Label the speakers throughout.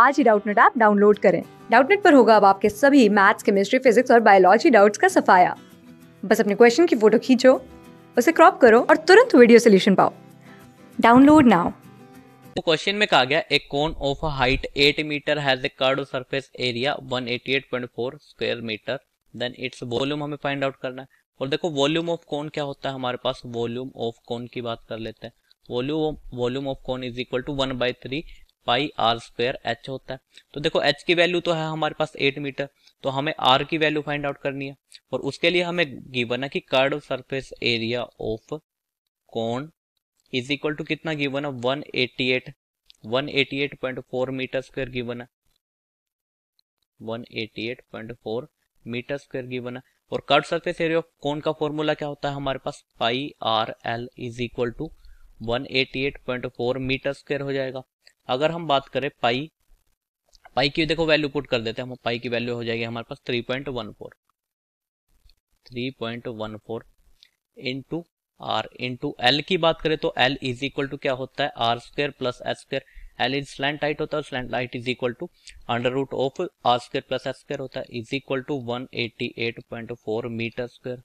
Speaker 1: आज ही Doubtnut app download करें डाउटनेट पर होगा अब आपके सभी मैथ्स केमिस्ट्री फिजिक्स और बायोलॉजी डाउट्स का सफाया बस अपने क्वेश्चन की फोटो खींचो उसे क्रॉप करो और तुरंत वीडियो सोल्यूशन पाओ डाउनलोड नाउ तो क्वेश्चन में कहा गया एक cone of height 8 metre has a curved surface area 188.4 square metre then its volume हमें फाइंड आउट करना है और देखो वॉल्यूम ऑफ कोन क्या होता है हमारे पास वॉल्यूम ऑफ कोन की बात कर लेते हैं volume volume of cone is equal to one by three pi r square h होता है तो देखो एच की वैल्यू तो है हमारे पास एट मीटर तो हमें आर की वैल्यू फाइंड आउट करनी है और उसके लिए हमें गिवन है कि curved surface area of cone is equal to कितना गिवन है one eighty eight one eighty eight point four metre square given है one eighty eight point four metre square given है और curved surface area of cone का formula क्या होता है हमारे पास pi r l is equal to one eighty eight point four metre square हो जाएगा अगर हम बात करें पाई पाई की देखो वैल्यू पुट कर देते हैं हम पाई की वैल्यू हो जाएगी हमारे पास three point one four three point one four r into l की बात करें तो एल इज इक्वल टू क्या होता है r square plus s square l is slant height होता है slant height is equal to under root of r square plus s square होता है is equal to one eighty eight point four metre square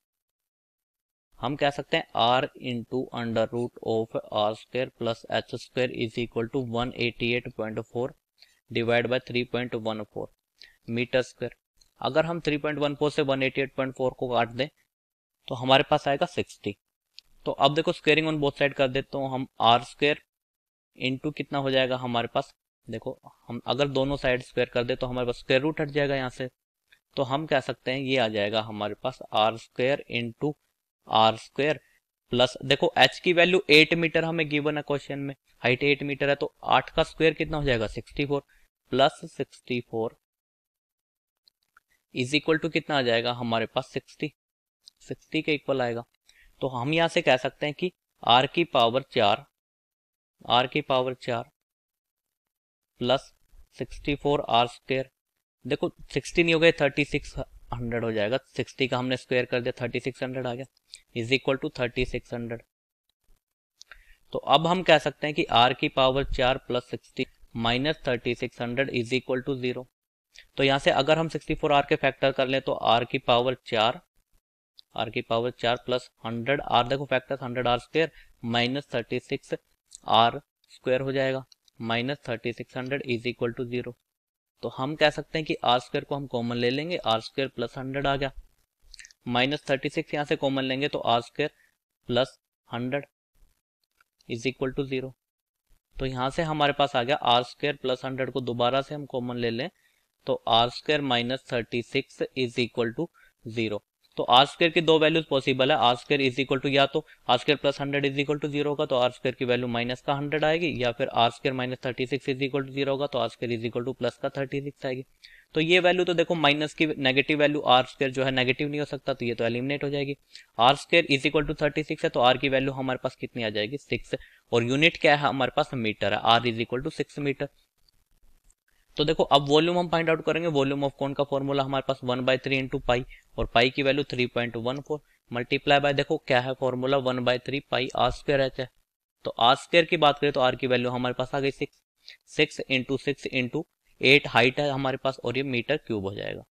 Speaker 1: हम कह सकते हैं r into under root of r square plus h square is equal to one eighty eight point four divide by three point one four metre square अगर हम three point one four से one eighty eight point four को काट दें तो हमारे पास आएगा sixty तो अब देखो स्क्वेयरिंग ऑन बोथ साइड कर देते हो हम आर स्क्र इंटू कितना हो जाएगा हमारे पास देखो हम अगर दोनों साइड स्क्वेयर कर दे तो हमारे पास स्क्वेयर रूट हट जाएगा यहाँ से तो हम कह सकते हैं ये आ जाएगा हमारे पास r square into r square plus देखो एच की वैल्यू एट मीटर हमें गिवन है क्वेश्चन में हाइट एट मीटर है तो आठ का स्क्वेयर कितना हो जाएगा sixty four plus sixty four is equal to कितना आ जाएगा हमारे पास सिक्सटी सिक्सटी के इक्वल आएगा तो हम यहां से कह सकते हैं कि आर की पावर चार आर की पावर चार plus sixty four r square देखो सिक्सटी नहीं हो गए थर्टी सिक्स हंड्रेड हो जाएगा सिक्सटी का हमने स्क्वायर कर दिया थर्टी सिक्स हंड्रेड आ गया is equal to thirty six hundred तो अब हम कह सकते हैं कि आर की पावर चार plus sixty minus thirty six hundred is equal to zero तो यहां से अगर हम सिक्सटी फोर आर के फैक्टर कर लें तो आर की पावर चार आर की पावर चार प्लस हंड्रेड आर देखो factor hundred r square minus thirty six r square हो जाएगा minus thirty six hundred is equal to zero तो हम कह सकते हैं कि आर स्क्र को हम कॉमन ले लेंगे आर स्क्र प्लस हंड्रेड आ गया माइनस थर्टी सिक्स यहां से कॉमन लेंगे तो r square plus hundred is equal to zero तो यहां से हमारे पास आ गया आर स्क्र प्लस हंड्रेड को दोबारा से हम कॉमन ले लें तो r square minus thirty six is equal to zero तो आस्कर के दो वैल्यूज पॉसिबल है आस्कर इज इक्वल टू या तो r square plus hundred is equal to zero होगा तो आस्कर की वैल्यू माइनस का हंड्रेड आएगी या फिर square minus thirty six is equal to zero होगा तो square is equal to plus का थर्टी सिक्स आएगी तो ये वैल्यू तो देखो माइनस की नेगेटिव वैल्यू आर स्क्र जो है नेगेटिव नहीं हो सकता तो ये तो एलिमिनेट हो जाएगी r square is equal to thirty six है तो आर की वैल्यू हमारे पास कितनी आ जाएगी सिक्स और यूनिट क्या है हमारे पास मीटर है r is equal to six metre तो देखो अब वॉल्यूम हम फाइंड आउट करेंगे वॉल्यूम ऑफ कौन का फॉर्मूला हमारे पास one by three into pi और पाई की value three point one four multiply by देखो क्या है formula one by three pi r square है तो आर स्क्र की बात करें तो आर की वैल्यू हमारे पास आ गई six six into six into eight height है हमारे पास और ये मीटर क्यूब हो जाएगा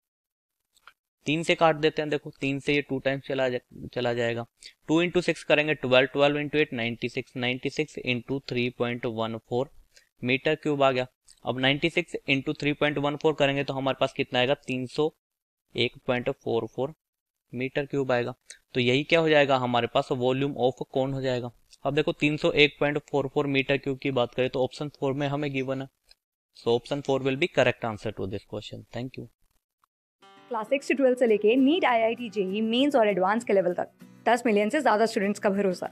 Speaker 1: तीन से काट देते हैं देखो तीन से ये टू टाइम्स चला जा, चला जाएगा टू इंटू सिक्स करेंगे twelve twelve into eight ninety six ninety six into three point one four metre cube आ गया अब 96 सिक्स इंटू करेंगे तो हमारे पास कितना आएगा 301.44 मीटर क्यूब आएगा तो यही क्या हो जाएगा हमारे पास वॉल्यूम ऑफ कौन हो जाएगा अब देखो 301.44 मीटर क्यूब की बात करें तो ऑप्शन फोर में हमें गिवन है so option four will be correct answer to this question thank you class six से ट्वेल्थ से लेके NEET I I T JEE mains और एडवांस के लेवल तक दस मिलियन से ज्यादा स्टूडेंट्स का भरोसा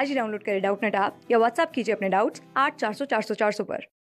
Speaker 1: आज ही डाउनलोड करें डाउट नेट आप या व्हाट्सअप कीजिए अपने डाउट्स आठ चार सौ चार सौ चार सौ पर